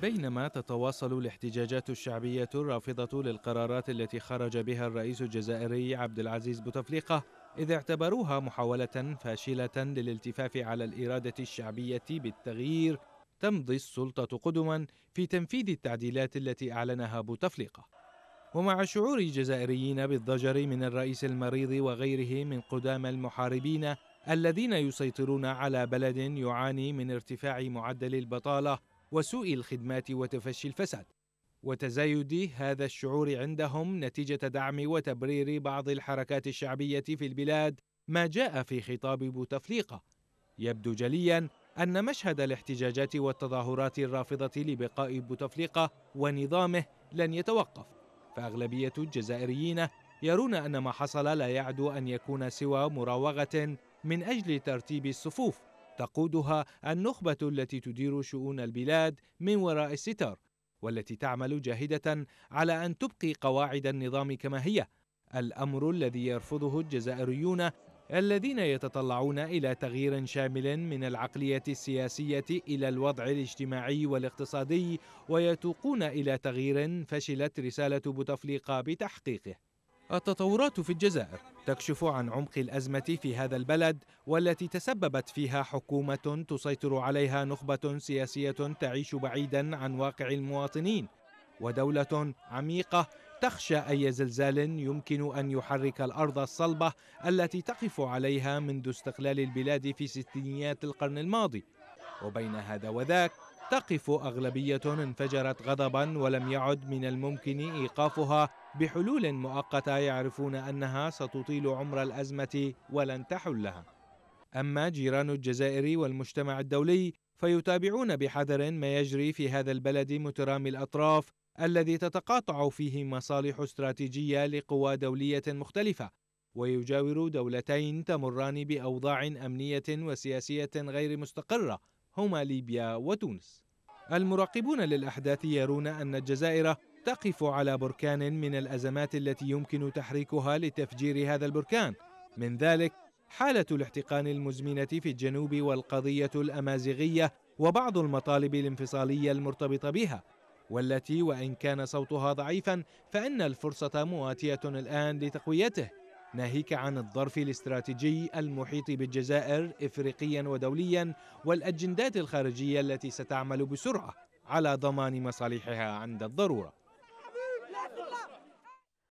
بينما تتواصل الاحتجاجات الشعبية الرافضة للقرارات التي خرج بها الرئيس الجزائري عبد العزيز بوتفليقة إذ اعتبروها محاولة فاشلة للالتفاف على الإرادة الشعبية بالتغيير تمضي السلطة قدما في تنفيذ التعديلات التي أعلنها بوتفليقة ومع شعور الجزائريين بالضجر من الرئيس المريض وغيره من قدام المحاربين الذين يسيطرون على بلد يعاني من ارتفاع معدل البطالة وسوء الخدمات وتفشي الفساد وتزايد هذا الشعور عندهم نتيجة دعم وتبرير بعض الحركات الشعبية في البلاد ما جاء في خطاب بوتفليقة يبدو جليا أن مشهد الاحتجاجات والتظاهرات الرافضة لبقاء بوتفليقة ونظامه لن يتوقف فأغلبية الجزائريين يرون أن ما حصل لا يعدو أن يكون سوى مراوغة من أجل ترتيب الصفوف تقودها النخبة التي تدير شؤون البلاد من وراء الستار والتي تعمل جاهدة على أن تبقي قواعد النظام كما هي الأمر الذي يرفضه الجزائريون الذين يتطلعون إلى تغيير شامل من العقلية السياسية إلى الوضع الاجتماعي والاقتصادي ويتوقون إلى تغيير فشلت رسالة بوتفليقة بتحقيقه التطورات في الجزائر تكشف عن عمق الازمه في هذا البلد والتي تسببت فيها حكومه تسيطر عليها نخبه سياسيه تعيش بعيدا عن واقع المواطنين ودوله عميقه تخشى اي زلزال يمكن ان يحرك الارض الصلبه التي تقف عليها منذ استقلال البلاد في ستينيات القرن الماضي وبين هذا وذاك تقف اغلبيه انفجرت غضبا ولم يعد من الممكن ايقافها بحلول مؤقته يعرفون انها ستطيل عمر الازمه ولن تحلها. اما جيران الجزائر والمجتمع الدولي فيتابعون بحذر ما يجري في هذا البلد مترامي الاطراف الذي تتقاطع فيه مصالح استراتيجيه لقوى دوليه مختلفه ويجاور دولتين تمران باوضاع امنيه وسياسيه غير مستقره هما ليبيا وتونس. المراقبون للاحداث يرون ان الجزائر تقف على بركان من الازمات التي يمكن تحريكها لتفجير هذا البركان من ذلك حاله الاحتقان المزمنه في الجنوب والقضيه الامازيغيه وبعض المطالب الانفصاليه المرتبطه بها والتي وان كان صوتها ضعيفا فان الفرصه مواتيه الان لتقويته ناهيك عن الظرف الاستراتيجي المحيط بالجزائر افريقيا ودوليا والاجندات الخارجيه التي ستعمل بسرعه على ضمان مصالحها عند الضروره